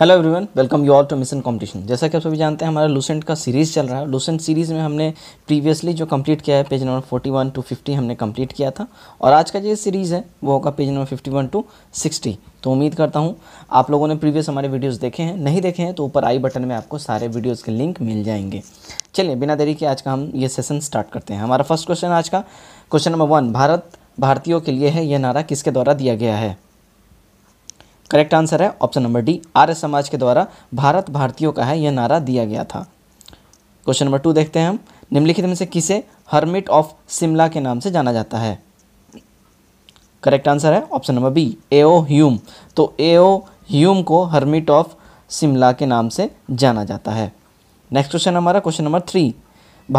hello everyone welcome you all to mission competition जैसा कि आप सभी जानते हैं हमारा लूसेंट का सीरीज़ चल रहा है लूसेंट सीरीज़ में हमने प्रीवियसली जो कंप्लीट किया है पेज नंबर 41 टू 50 हमने कंप्लीट किया था और आज का जो सीरीज़ है वो होगा पेज नंबर 51 टू 60 तो उम्मीद करता हूँ आप लोगों ने प्रीवियस हमारे वीडियोज़ देखे हैं नहीं देखे हैं तो ऊपर आई बटन में आपको सारे वीडियोज़ के लिंक मिल जाएंगे चलिए बिना देरी के आज का हम ये सेसन स्टार्ट करते हैं हमारा फर्स्ट क्वेश्चन आज का क्वेश्चन नंबर वन भारत भारतीयों के लिए है यह नारा किसके द्वारा दिया गया है करेक्ट आंसर है option number D Arya Samaj के द्वारा भारत भारतीयों का है यह नारा दिया गया था क्वेश्चन नंबर टू देखते हैं हम निम्नलिखित में से किसे हर्मिट ऑफ शिमला के नाम से जाना जाता है करेक्ट आंसर है option number B AO Hume तो एओ ह्यूम को हर्मिट ऑफ शिमला के नाम से जाना जाता है नेक्स्ट क्वेश्चन हमारा क्वेश्चन नंबर थ्री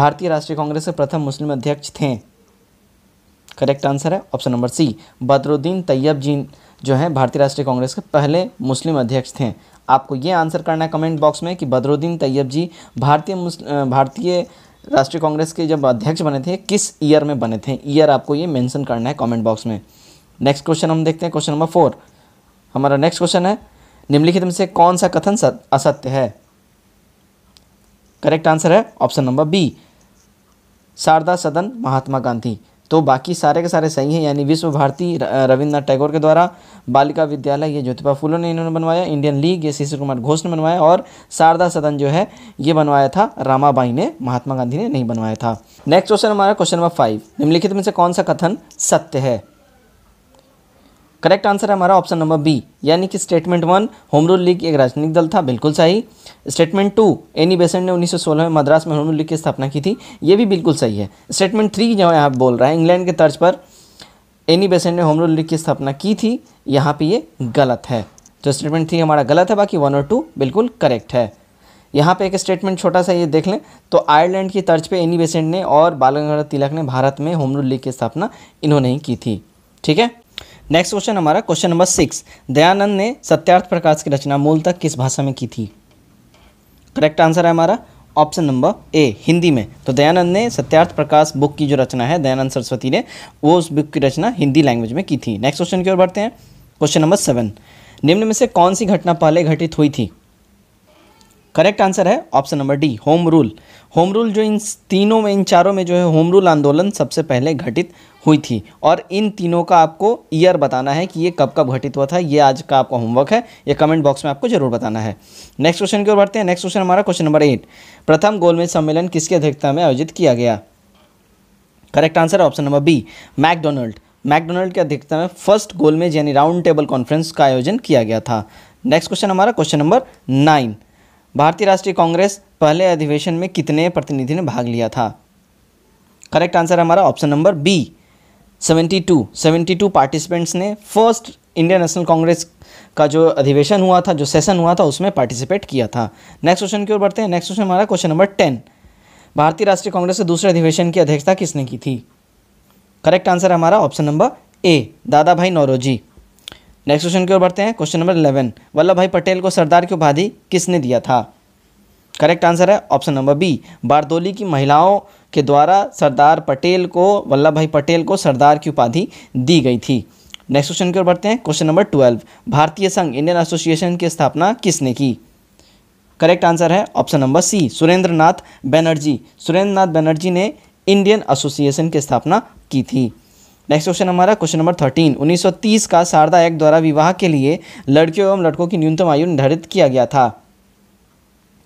भारतीय राष्ट्रीय कांग्रेस के प्रथम मुस्लिम अध्यक्ष थे करेक्ट आंसर है option number C Badruddin Tyab ji जो हैं भारतीय राष्ट्रीय कांग्रेस के पहले मुस्लिम अध्यक्ष थे आपको ये आंसर करना है कमेंट बॉक्स में कि बदरुद्दीन तैयब जी भारतीय भारतीय राष्ट्रीय कांग्रेस के जब अध्यक्ष बने थे किस ईयर में बने थे ईयर आपको ये मेंशन करना है कमेंट बॉक्स में नेक्स्ट क्वेश्चन हम देखते हैं क्वेश्चन नंबर फोर हमारा नेक्स्ट क्वेश्चन है निम्नलिखित में से कौन सा कथन असत्य है करेक्ट आंसर है option number B Sharada Sadan Mahatma Gandhi तो बाकी सारे के सारे सही हैं यानी विश्व भारती रविन्द्रनाथ टैगोर के द्वारा बालिका विद्यालय ये ज्योतिपा फूलों ने इन्होंने बनवाया इंडियन लीग ये शिशिर कुमार घोष ने बनवाया और शारदा सदन जो है ये बनवाया था रामाबाई ने महात्मा गांधी ने नहीं बनवाया था नेक्स्ट क्वेश्चन हमारा क्वेश्चन नंबर फाइव निम्नलिखित में से कौन सा कथन सत्य है करेक्ट आंसर है हमारा ऑप्शन नंबर बी यानी कि statement one home rule league एक राजनीतिक दल था बिल्कुल सही स्टेटमेंट टू एनी बेसेंट ने 1916 में मद्रास में होम रूल लीग की स्थापना की थी ये भी बिल्कुल सही है स्टेटमेंट थ्री जो यहाँ बोल रहा है इंग्लैंड के तर्ज पर एनी बेसेंट ने होम रूल लीग की स्थापना की थी यहाँ पर ये गलत है तो स्टेटमेंट थ्री हमारा गलत है बाकी वन और टू बिल्कुल करेक्ट है यहाँ पे एक स्टेटमेंट छोटा सा ये देख लें तो आयरलैंड की तर्ज पे एनी बेसेंट ने और बाल गंगाधर तिलक ने भारत में होम रूल लीग की स्थापना इन्होंने ही की थी ठीक है नेक्स्ट क्वेश्चन हमारा क्वेश्चन नंबर सिक्स दयानंद ने सत्यार्थ प्रकाश की रचना मूलतः किस भाषा में की थी करेक्ट आंसर है हमारा ऑप्शन नंबर ए हिंदी में तो दयानंद ने सत्यार्थ प्रकाश बुक की जो रचना है दयानंद सरस्वती ने वो उस बुक की रचना हिंदी लैंग्वेज में की थी नेक्स्ट क्वेश्चन की ओर बढ़ते हैं क्वेश्चन नंबर सेवन निम्न में से कौन सी घटना पहले घटित हुई थी करेक्ट आंसर है option number D home rule home rule जो इन तीनों में इन चारों में जो है होम रूल आंदोलन सबसे पहले घटित हुई थी और इन तीनों का आपको ईयर बताना है कि ये कब कब घटित हुआ था ये आज का आपका होमवर्क है ये कमेंट बॉक्स में आपको जरूर बताना है नेक्स्ट क्वेश्चन की ओर बढ़ते हैं नेक्स्ट क्वेश्चन हमारा क्वेश्चन नंबर एट प्रथम गोलमेज सम्मेलन किसकी अध्यक्षता में आयोजित किया गया करेक्ट आंसर है option number B MacDonald MacDonald की अध्यक्षता में फर्स्ट गोलमेज यानी राउंड टेबल कॉन्फ्रेंस का आयोजन किया गया था नेक्स्ट क्वेश्चन हमारा क्वेश्चन नंबर नाइन भारतीय राष्ट्रीय कांग्रेस पहले अधिवेशन में कितने प्रतिनिधि ने भाग लिया था करेक्ट आंसर हमारा ऑप्शन नंबर बी 72 72 पार्टिसिपेंट्स ने फर्स्ट इंडियन नेशनल कांग्रेस का जो अधिवेशन हुआ था जो सेशन हुआ था उसमें पार्टिसिपेट किया था नेक्स्ट क्वेश्चन की ओर बढ़ते हैं नेक्स्ट क्वेश्चन हमारा क्वेश्चन नंबर टेन भारतीय राष्ट्रीय कांग्रेस के दूसरे अधिवेशन की अध्यक्षता किसने की थी करेक्ट आंसर हमारा option number A Dadabhai Naoroji next question की ओर बढ़ते हैं क्वेश्चन नंबर इलेवन वल्लभ भाई पटेल को सरदार की उपाधि किसने दिया था करेक्ट आंसर है ऑप्शन नंबर बी बारदोली की महिलाओं के द्वारा सरदार पटेल को वल्लभ भाई पटेल को सरदार की उपाधि दी गई थी नेक्स्ट क्वेश्चन की ओर बढ़ते हैं क्वेश्चन नंबर ट्वेल्व भारतीय संघ इंडियन एसोसिएशन की स्थापना किसने की करेक्ट आंसर है option number C Surendranath Banerjee Surendranath Banerjee ने इंडियन एसोसिएशन की स्थापना की थी नेक्स्ट क्वेश्चन हमारा क्वेश्चन नंबर थर्टीन 1930 का शारदा एक्ट द्वारा विवाह के लिए लड़कियों एवं लड़कों की न्यूनतम आयु निर्धारित किया गया था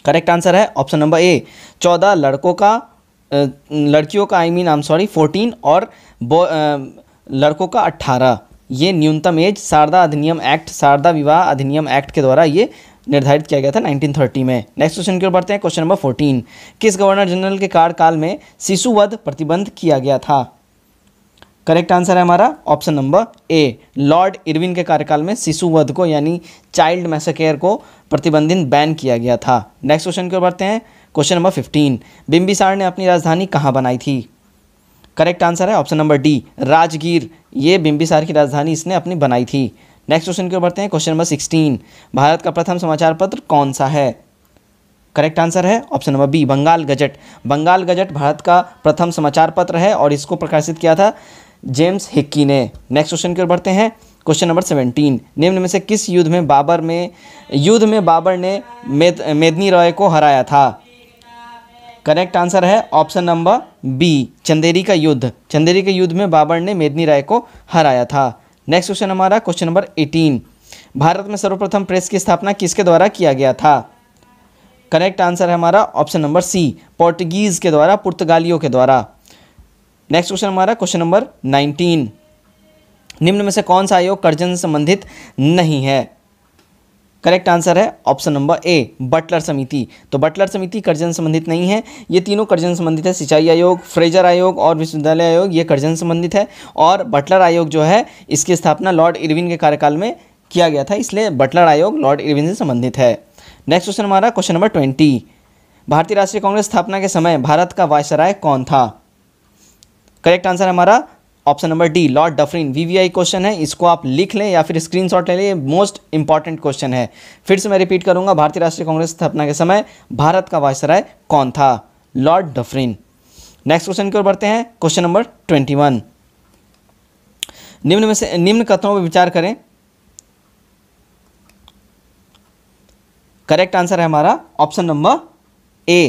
करेक्ट आंसर है ऑप्शन नंबर ए चौदह लड़कों का लड़कियों का I mean um sorry fourteen और लड़कों का अट्ठारह ये न्यूनतम एज शारदा अधिनियम एक्ट शारदा विवाह अधिनियम एक्ट के द्वारा ये निर्धारित किया गया था 1930 में नेक्स्ट क्वेश्चन की ओर बढ़ते हैं क्वेश्चन नंबर 14 किस गवर्नर जनरल के कार्यकाल में शिशुवध प्रतिबंध किया गया था करेक्ट आंसर है हमारा option number A Lord Irwin के कार्यकाल में शिशुवध को यानी चाइल्ड मैसेकेयर को प्रतिबंधित बैन किया गया था नेक्स्ट क्वेश्चन की ओर बढ़ते हैं क्वेश्चन नंबर फिफ्टीन बिम्बिसार ने अपनी राजधानी कहाँ बनाई थी करेक्ट आंसर है ऑप्शन नंबर डी राजगीर ये बिम्बिसार की राजधानी इसने अपनी बनाई थी नेक्स्ट क्वेश्चन की ओर बढ़ते हैं क्वेश्चन नंबर सिक्सटीन भारत का प्रथम समाचार पत्र कौन सा है करेक्ट आंसर है option number B Bengal gazette Bengal gazette Bharat का प्रथम समाचार पत्र है और इसको प्रकाशित किया था जेम्स हिक्की ने नेक्स्ट क्वेश्चन की ओर बढ़ते हैं क्वेश्चन नंबर सेवेंटीन निम्न में से किस युद्ध में बाबर में युद्ध में बाबर ने मेद, मेदनी रॉय को हराया था करेक्ट आंसर है ऑप्शन नंबर बी चंदेरी का युद्ध चंदेरी के युद्ध में बाबर ने मेदनी राय को हराया था नेक्स्ट क्वेश्चन हमारा क्वेश्चन नंबर एटीन भारत में सर्वप्रथम प्रेस की स्थापना किसके द्वारा किया गया था करेक्ट आंसर है हमारा ऑप्शन नंबर सी पोर्टुगीज़ के द्वारा पुर्तगालियों के द्वारा नेक्स्ट क्वेश्चन हमारा क्वेश्चन नंबर नाइनटीन निम्न में से कौन सा आयोग कर्जन संबंधित नहीं है करेक्ट आंसर है ऑप्शन नंबर ए बटलर समिति तो बटलर समिति कर्जन संबंधित नहीं है ये तीनों कर्जन संबंधित है सिंचाई आयोग फ्रेजर आयोग और विश्वविद्यालय आयोग ये कर्जन संबंधित है और बटलर आयोग जो है इसकी स्थापना लॉर्ड इरविन के कार्यकाल में किया गया था इसलिए बटलर आयोग लॉर्ड इरविन से संबंधित है नेक्स्ट क्वेश्चन हमारा क्वेश्चन नंबर ट्वेंटी भारतीय राष्ट्रीय कांग्रेस स्थापना के समय भारत का वायसराय कौन था करेक्ट आंसर हमारा option number D Lord Dufferin VVI question है इसको आप लिख लें या फिर स्क्रीनशॉट ले लें मोस्ट इंपॉर्टेंट क्वेश्चन है फिर से मैं रिपीट करूंगा भारतीय राष्ट्रीय कांग्रेस स्थापना के समय भारत का वायसराय कौन था लॉर्ड डफरिन नेक्स्ट क्वेश्चन की ओर बढ़ते हैं क्वेश्चन नंबर ट्वेंटी वन निम्न में से निम्न कथनों पर विचार करें करेक्ट आंसर है हमारा ऑप्शन नंबर ए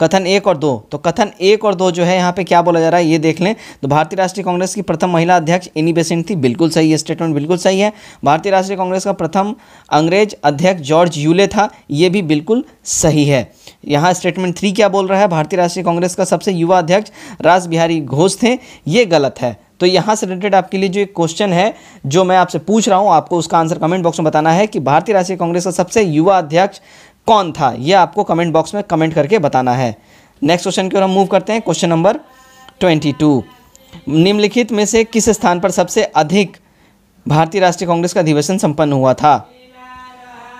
कथन एक और दो तो कथन एक और दो जो है यहाँ पे क्या बोला जा रहा है ये देख लें तो भारतीय राष्ट्रीय कांग्रेस की प्रथम महिला अध्यक्ष एनी बेसेंट थी बिल्कुल सही है स्टेटमेंट बिल्कुल सही है भारतीय राष्ट्रीय कांग्रेस का प्रथम अंग्रेज अध्यक्ष जॉर्ज यूले था ये भी बिल्कुल सही है यहाँ स्टेटमेंट थ्री क्या बोल रहा है भारतीय राष्ट्रीय कांग्रेस का सबसे युवा अध्यक्ष राज बिहारी घोष थे ये गलत है तो यहाँ से रिलेटेड आपके लिए जो एक क्वेश्चन है जो मैं आपसे पूछ रहा हूँ आपको उसका आंसर कमेंट बॉक्स में बताना है कि भारतीय राष्ट्रीय कांग्रेस का सबसे युवा अध्यक्ष कौन था यह आपको कमेंट बॉक्स में कमेंट करके बताना है नेक्स्ट क्वेश्चन की ओर हम मूव करते हैं क्वेश्चन नंबर ट्वेंटी टू निम्नलिखित में से किस स्थान पर सबसे अधिक भारतीय राष्ट्रीय कांग्रेस का अधिवेशन संपन्न हुआ था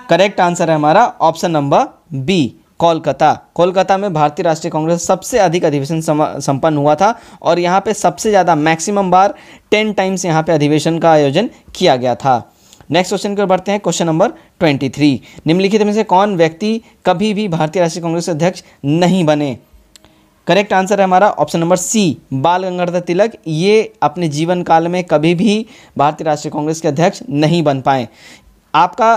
करेक्ट आंसर है हमारा option number B Kolkata Kolkata में भारतीय राष्ट्रीय कांग्रेस सबसे अधिक अधिवेशन संपन्न हुआ था और यहाँ पे सबसे ज़्यादा मैक्सिमम बार टेन टाइम्स यहाँ पे अधिवेशन का आयोजन किया गया था नेक्स्ट क्वेश्चन की बढ़ते हैं क्वेश्चन नंबर 23 निम्नलिखित में से कौन व्यक्ति कभी भी भारतीय राष्ट्रीय कांग्रेस अध्यक्ष नहीं बने करेक्ट आंसर है हमारा ऑप्शन नंबर सी बाल गंगाधर तिलक ये अपने जीवन काल में कभी भी भारतीय राष्ट्रीय कांग्रेस के अध्यक्ष नहीं बन पाए आपका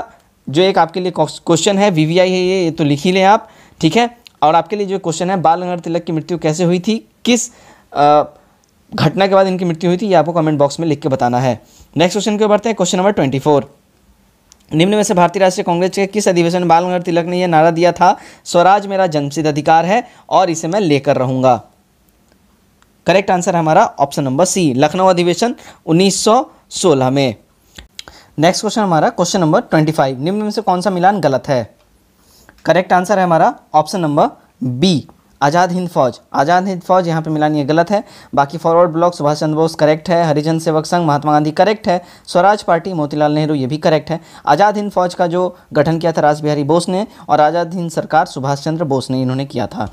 जो एक आपके लिए क्वेश्चन है वीवीआई है ये, ये तो लिख ही लें आप ठीक है और आपके लिए जो क्वेश्चन है बाल गंगाधर तिलक की मृत्यु कैसे हुई थी किस घटना के बाद इनकी मृत्यु हुई थी ये आपको कमेंट बॉक्स में लिख के बताना है नेक्स्ट क्वेश्चन के बढ़ते हैं क्वेश्चन नंबर ट्वेंटी फोर निम्न में से भारतीय राष्ट्रीय कांग्रेस के किस अधिवेशन में बाल गंगाधर तिलक ने यह नारा दिया था स्वराज मेरा जन्मसिद्ध अधिकार है और इसे मैं लेकर रहूंगा करेक्ट आंसर हमारा ऑप्शन नंबर सी लखनऊ अधिवेशन 1916 में नेक्स्ट क्वेश्चन हमारा क्वेश्चन नंबर 25 निम्न में से कौन सा मिलान गलत है करेक्ट आंसर है हमारा option number B Azad Hind फौज आज़ाद हिंद फौज यहाँ पे मिलानी है गलत है बाकी forward block Subhash Chandra Bose correct है हरिजन सेवक संघ महात्मा गांधी करेक्ट है स्वराज पार्टी मोतीलाल नेहरू ये भी करेक्ट है आज़ाद हिंद फौज का जो गठन किया था राजबिहारी बोस ने और आज़ाद हिंद सरकार सुभाष चंद्र बोस ने इन्होंने किया था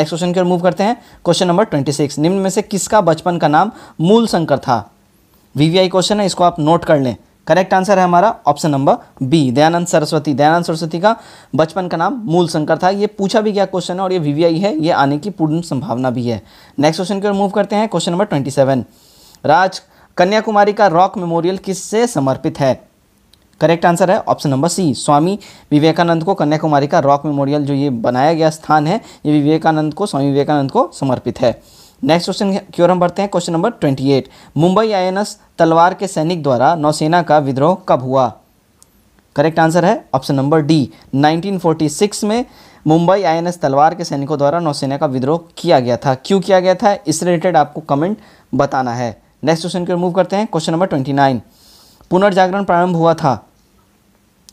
नेक्स्ट क्वेश्चन की ओर मूव करते हैं क्वेश्चन नंबर ट्वेंटी सिक्स निम्न में से किसका बचपन का नाम मूल शंकर था वीवीआई क्वेश्चन है इसको आप नोट कर लें करेक्ट आंसर है हमारा option number B Dayanand Saraswati Dayanand Saraswati का बचपन का नाम मूल शंकर था ये पूछा भी गया क्वेश्चन है और ये वीवीआई है ये आने की पूर्ण संभावना भी है नेक्स्ट क्वेश्चन की ओर मूव करते हैं क्वेश्चन नंबर ट्वेंटी सेवन राज कन्याकुमारी का रॉक मेमोरियल किससे समर्पित है करेक्ट आंसर है option number C Swami Vivekananda को कन्याकुमारी का रॉक मेमोरियल जो ये बनाया गया स्थान है ये विवेकानंद को स्वामी विवेकानंद को समर्पित है नेक्स्ट क्वेश्चन की ओर हम बढ़ते हैं question number twenty eight Mumbai INS Talwar के सैनिक द्वारा नौसेना का विद्रोह कब हुआ करेक्ट आंसर है ऑप्शन नंबर डी 1946 में मुंबई आईएनएस तलवार के सैनिकों द्वारा नौसेना का विद्रोह किया गया था क्यों किया गया था इस रिलेटेड आपको कमेंट बताना है नेक्स्ट क्वेश्चन की ओर मूव करते हैं क्वेश्चन नंबर ट्वेंटी नाइन पुनर्जागरण प्रारंभ हुआ था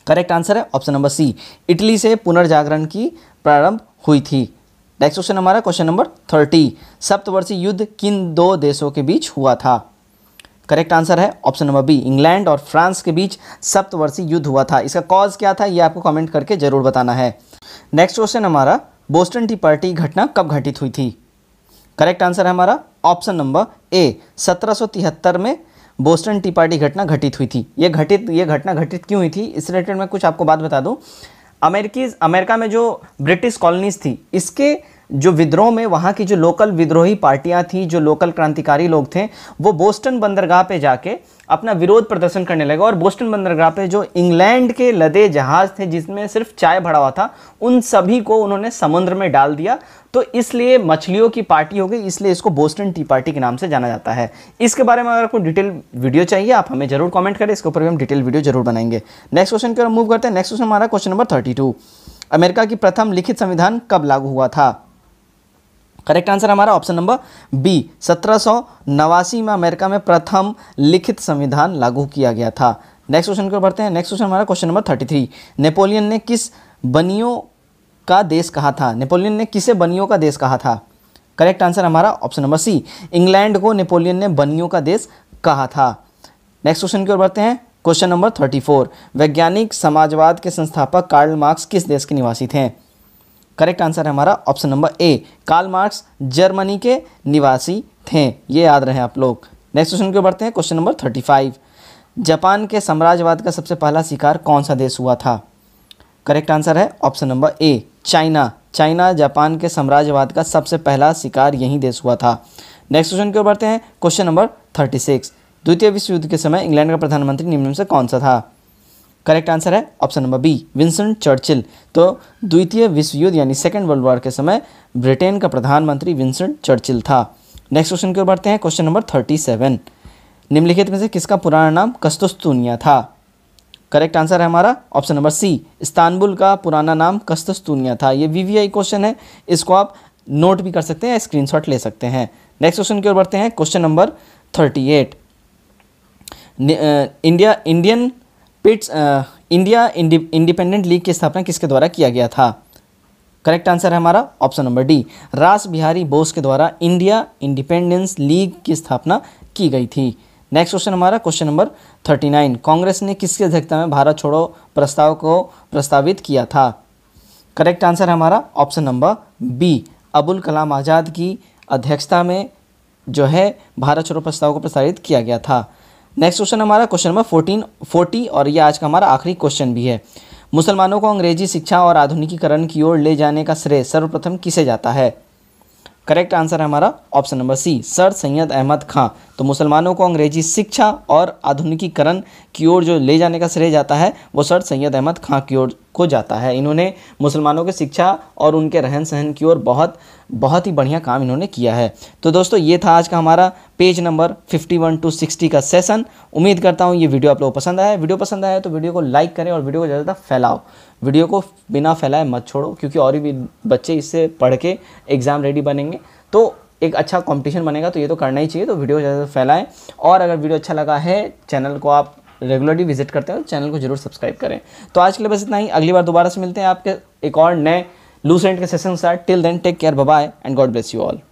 करेक्ट आंसर है ऑप्शन नंबर सी इटली से पुनर्जागरण की प्रारंभ हुई थी नेक्स्ट क्वेश्चन हमारा क्वेश्चन नंबर थर्टी सप्तवर्षीय युद्ध किन दो देशों के बीच हुआ था करेक्ट आंसर है ऑप्शन नंबर बी इंग्लैंड और फ्रांस के बीच सप्तवर्षीय युद्ध हुआ था इसका कॉज क्या था ये आपको कमेंट करके जरूर बताना है नेक्स्ट क्वेश्चन हमारा बोस्टन टी पार्टी घटना कब घटित हुई थी करेक्ट आंसर है हमारा ऑप्शन नंबर ए सत्रह में बोस्टन टी पार्टी घटना घटित हुई थी ये घटित ये घटना घटित क्यों हुई थी इस रिलेटेड मैं कुछ आपको बात बता दूं अमेरिकी अमेरिका में जो ब्रिटिश कॉलोनीज थी इसके जो विद्रोह में वहाँ की जो लोकल विद्रोही पार्टियाँ थी जो लोकल क्रांतिकारी लोग थे वो बोस्टन बंदरगाह पे जाके अपना विरोध प्रदर्शन करने लगे और बोस्टन बंदरगाह पे जो इंग्लैंड के लदे जहाज़ थे जिसमें सिर्फ चाय भरा हुआ था उन सभी को उन्होंने समुद्र में डाल दिया तो इसलिए मछलियों की पार्टी हो गई इसलिए इसको बोस्टन टी पार्टी के नाम से जाना जाता है इसके बारे में अगर आपको डिटेल वीडियो चाहिए आप हमें जरूर कॉमेंट करें इसके ऊपर भी हम डिटेल वीडियो जरूर बनाएंगे नेक्स्ट क्वेश्चन की ओर मूव करते हैं नेक्स्ट क्वेश्चन हमारा क्वेश्चन नंबर थर्टी अमेरिका की प्रथम लिखित संविधान कब लागू हुआ था करेक्ट आंसर हमारा ऑप्शन नंबर बी सत्रह नवासी में अमेरिका में प्रथम लिखित संविधान लागू किया गया था नेक्स्ट क्वेश्चन को बढ़ते हैं नेक्स्ट क्वेश्चन हमारा question number thirty three Napoleon ने किस बनियों का देश कहा था नेपोलियन ने किसे बनियों का देश कहा था करेक्ट आंसर हमारा ऑप्शन नंबर सी इंग्लैंड को नेपोलियन ने बनियों का देश कहा था नेक्स्ट क्वेश्चन की ओर बढ़ते हैं क्वेश्चन नंबर थर्टी फोर वैज्ञानिक समाजवाद के संस्थापक कार्ल मार्क्स किस देश के निवासी थे करेक्ट आंसर है हमारा option number A Karl Marx Germany के निवासी थे ये याद रहे आप लोग नेक्स्ट क्वेश्चन क्यों बढ़ते हैं question number thirty five Japan के साम्राज्यवाद का सबसे पहला शिकार कौन सा देश हुआ था करेक्ट आंसर है option number A China China Japan के साम्राज्यवाद का सबसे पहला शिकार यही देश हुआ था नेक्स्ट क्वेश्चन क्यों बढ़ते हैं क्वेश्चन नंबर थर्टी सिक्स द्वितीय विश्व युद्ध के समय इंग्लैंड का प्रधानमंत्री निम्न से कौन सा था करेक्ट आंसर है option number B Winston Churchill तो द्वितीय विश्व युद्ध यानी सेकेंड वर्ल्ड वॉर के समय ब्रिटेन का प्रधानमंत्री विंसन चर्चिल था नेक्स्ट क्वेश्चन की ओर बढ़ते हैं क्वेश्चन नंबर थर्टी सेवन निम्नलिखित में से किसका पुराना नाम कस्तुस्तूनिया था करेक्ट आंसर है हमारा ऑप्शन नंबर सी इस्तानबुल का पुराना नाम कस्तुस्तूनिया था ये वी क्वेश्चन है इसको आप नोट भी कर सकते हैं स्क्रीन ले सकते हैं नेक्स्ट क्वेश्चन की ओर बढ़ते हैं question number thirty eight India Indian पिट्स इंडिया इंडिपेंडेंट लीग की स्थापना किसके द्वारा किया गया था करेक्ट आंसर है हमारा ऑप्शन नंबर डी रास बिहारी बोस के द्वारा इंडिया इंडिपेंडेंस लीग की स्थापना की गई थी नेक्स्ट क्वेश्चन हमारा question number thirty nine Congress ने किसकी अध्यक्षता में भारत छोड़ो प्रस्ताव को प्रस्तावित किया था करेक्ट आंसर है हमारा option number B Abul Kalam Azad की अध्यक्षता में जो है भारत छोड़ो प्रस्ताव को प्रस्तावित किया गया था नेक्स्ट क्वेश्चन हमारा क्वेश्चन नंबर फोर्टीन फोर्टी और ये आज का हमारा आखिरी क्वेश्चन भी है मुसलमानों को अंग्रेजी शिक्षा और आधुनिकीकरण की ओर ले जाने का श्रेय सर्वप्रथम किसे जाता है करेक्ट आंसर है हमारा option number C sir Syed Ahmad Khan तो मुसलमानों को अंग्रेजी शिक्षा और आधुनिकीकरण की ओर जो ले जाने का श्रेय जाता है वो सर सैयद अहमद खां की ओर को जाता है इन्होंने मुसलमानों की शिक्षा और उनके रहन सहन की ओर बहुत बहुत ही बढ़िया काम इन्होंने किया है तो दोस्तों ये था आज का हमारा पेज नंबर 51 टू 60 का सेशन उम्मीद करता हूँ ये वीडियो आप लोगों को पसंद आया वीडियो पसंद आया तो वीडियो को लाइक करें और वीडियो को ज़्यादा फैलाओ वीडियो को बिना फैलाए मत छोड़ो क्योंकि और भी बच्चे इससे पढ़ के एग्ज़ाम रेडी बनेंगे तो एक अच्छा कॉम्पिटिशन बनेगा तो ये तो करना ही चाहिए तो वीडियो ज़्यादा फैलाएँ और अगर वीडियो अच्छा लगा है चैनल को आप रेगुलरली विजिट करते हो तो चैनल को जरूर सब्सक्राइब करें तो आज के लिए बस इतना ही अगली बार दोबारा से मिलते हैं आपके एक और नए Lucent के session are till then take care bye and God bless you all